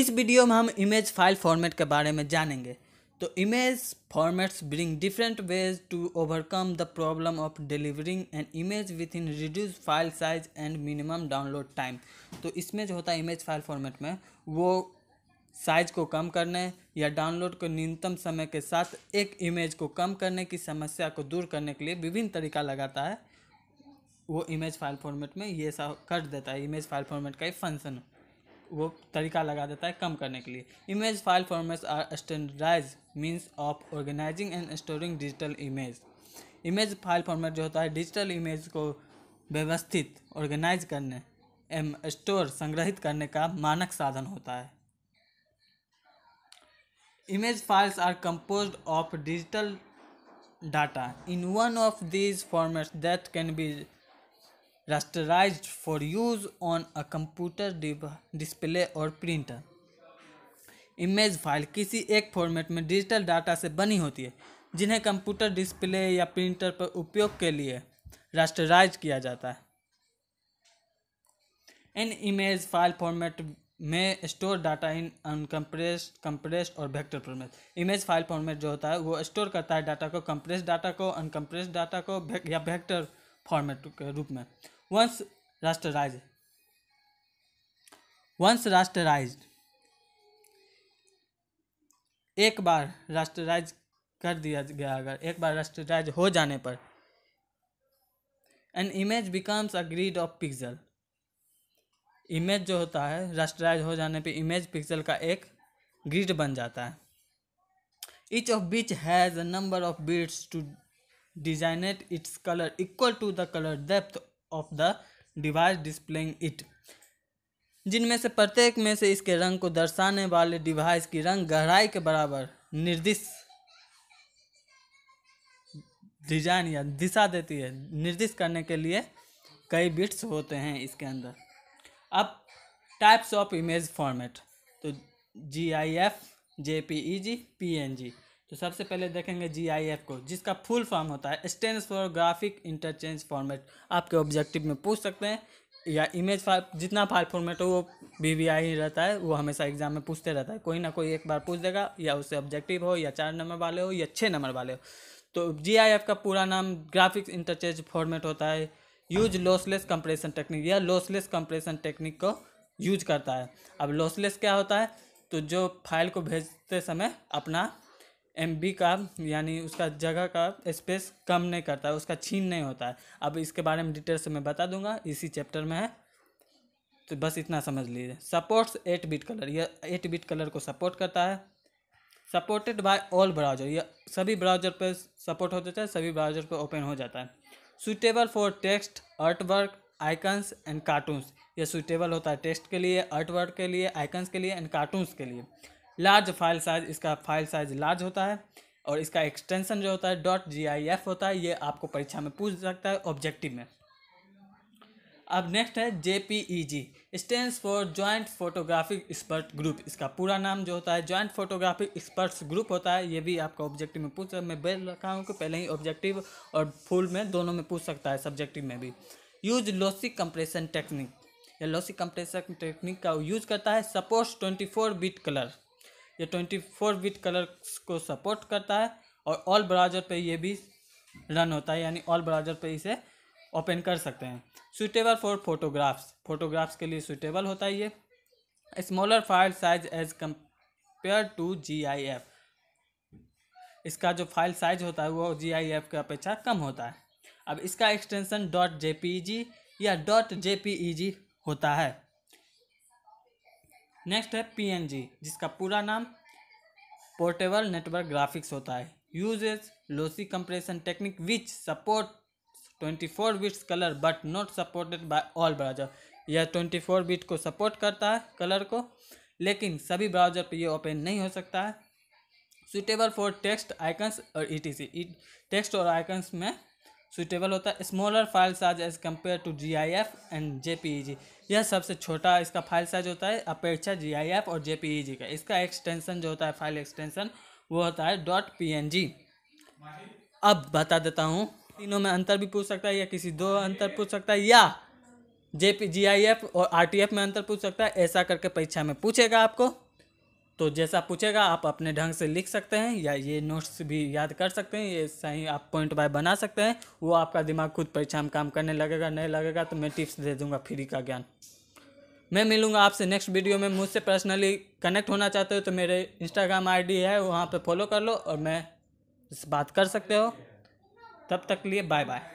इस वीडियो में हम इमेज फाइल फॉर्मेट के बारे में जानेंगे तो image formats bring different ways to overcome the problem of delivering an image within reduce file size and minimum download time तो इसमें जो होता है इमेज फाइल फॉर्मेट में वो साइज को कम करने या डाउनलोड को न्यूनतम समय के साथ एक इमेज को कम करने की समस्या को दूर करने के लिए विभिन्न तरीका लगाता है वो इमेज फाइल फॉर्मेट में ये सब कर देता है इमेज फाइल फॉर्मेट का ही फंक्शन वो तरीका लगा देता है कम करने के लिए image file formats are standardise means of organising and storing digital image image file format जो होता है डिजिटल इमेज को व्यवस्थित ऑर्गेनाइज करने एम स्टोर संग्रहित करने का मानक साधन होता है image files are compose of digital data in one of these formats that can be rasterized for use on a computer display और printer. इमेज फाइल किसी एक फॉर्मेट में डिजिटल डाटा से बनी होती है जिन्हें कंप्यूटर डिस्प्ले या प्रिंटर पर उपयोग के लिए रास्टराइज किया जाता है इन इमेज फाइल फॉर्मेट में store data in uncompress compress और vector format image file format जो होता है वो स्टोर करता है डाटा को कंप्रेस डाटा को अनकम्प्रेस डाटा को या वेक्टर फॉर्मेट के रूप में वंस राष्ट्रराइज वंस राष्ट्रराइज एक बार राष्ट्रराइज कर दिया गया अगर एक बार राष्ट्रराइज हो जाने पर an image becomes a grid of pixel image जो होता है राष्ट्रराइज हो जाने पे इमेज पिक्सल का एक ग्रीड बन जाता है each of which has number of bits to designate its colour equal to the colour depth of the device displaying it जिनमें से प्रत्येक में से इसके रंग को दर्शाने वाले डिवाइस की रंग गहराई के बराबर निर्दिष्ट डिजाइन या दिशा देती है निर्दिष्ट करने के लिए कई बिट्स होते हैं इसके अंदर अब टाइप्स ऑफ इमेज फॉर्मेट तो G I F J P E G P N G तो सबसे पहले देखेंगे जीआईएफ को जिसका फुल फॉर्म होता है stands for graphic interchange format आपके ऑब्जेक्टिव में पूछ सकते हैं या इमेज फाइल जितना फाइल फॉर्मेट हो वो बी वी आई रहता है वो हमेशा एग्जाम में पूछते रहता है कोई ना कोई एक बार पूछ देगा या उससे ऑब्जेक्टिव हो या चार नंबर वाले हो या छः नंबर वाले हो तो जी आई एफ का पूरा नाम ग्राफिक इंटरचेंज फॉर्मेट होता है यूज लॉसलेस कंप्रेशन टेक्निक या लॉसलेस कंप्रेशन टेक्निक को यूज करता है अब लॉसलेस क्या होता है तो जो फाइल को भेजते समय अपना एम बी का यानी उसका जगह का स्पेस कम नहीं करता है उसका छीन नहीं होता है अब इसके बारे में डिटेल से मैं बता दूंगा इसी चैप्टर में है तो बस इतना समझ लीजिए सपोर्ट्स एट बिट कलर यह एट बिट कलर को सपोर्ट करता है सपोर्टेड बाय ऑल ब्राउजर यह सभी ब्राउजर पर सपोर्ट हो जाता है सभी ब्राउजर पर ओपन हो जाता है suitable for text artwork icons and cartoons यह सुटेबल होता है टेक्स्ट के लिए आर्टवर्क के लिए आइकन्स के लिए एंड कार्टून्स के लिए लार्ज फाइल साइज इसका फाइल साइज लार्ज होता है और इसका एक्सटेंशन जो होता है डॉट जी आई एफ होता है ये आपको परीक्षा में पूछ सकता है ऑब्जेक्टिव में अब नेक्स्ट है J P E G stand for joint photographic expert group इसका पूरा नाम जो होता है जॉइंट फोटोग्राफिक एक्सपर्ट्स ग्रुप होता है ये भी आपका ऑब्जेक्टिव में पूछ मैं बेल रखा हूँ कि पहले ही ऑब्जेक्टिव और फुल में दोनों में पूछ सकता है सब्जेक्टिव में भी यूज लॉसिक कंप्रेशन टेक्निक या लॉसिक कंप्रेशन टेक्निक का यूज करता है suppose twenty four bit colour ये 24 बिट कलर को सपोर्ट करता है और ऑल ब्राउज़र पे ये भी रन होता है यानी ऑल ब्राउज़र पे इसे ओपन कर सकते हैं सुटेबल फॉर फोटोग्राफ्स फोटोग्राफ्स के लिए सुटेबल होता है ये smaller file size as compare to G I F इसका जो फाइल साइज होता है वो जी आई एफ की अपेक्षा कम होता है अब इसका extension dot J P G या डॉट जे पी ई जी होता है नेक्स्ट है पीएनजी जिसका पूरा नाम पोर्टेबल नेटवर्क ग्राफिक्स होता है uses lossy compression technique which support twenty four bits colour but not supported by all browser यह ट्वेंटी फोर बिट को सपोर्ट करता है कलर को लेकिन सभी ब्राउजर पर यह ओपन नहीं हो सकता है सुटेबल फॉर टेक्स्ट आइकन्स और ई टी सी टेक्स्ट और आइकन्स में सुइटेबल होता है smaller file size as compare to G I F and J P E G यह सबसे छोटा इसका फाइल साइज होता है अपेक्षा जी आई एफ और जे पी ई जी का इसका एक्सटेंसन जो होता है फाइल एक्सटेंशन वो होता है डॉट पी एन जी अब बता देता हूँ तीनों में अंतर भी पूछ सकता है या किसी दो अंतर पूछ सकता है या J P G I F और आर टी एफ में अंतर पूछ सकता है ऐसा करके परीक्षा में पूछेगा आपको तो जैसा पूछेगा आप अपने ढंग से लिख सकते हैं या ये नोट्स भी याद कर सकते हैं ये सही आप पॉइंट बाय बना सकते हैं वो आपका दिमाग खुद परीक्षा में काम करने लगेगा नहीं लगेगा तो मैं टिप्स दे दूंगा फ्री का ज्ञान मैं मिलूंगा आपसे नेक्स्ट वीडियो में मुझसे पर्सनली कनेक्ट होना चाहते हो तो मेरे इंस्टाग्राम आईडी है वहाँ पर फॉलो कर लो और मैं बात कर सकते हो तब तक लिए बाय बाय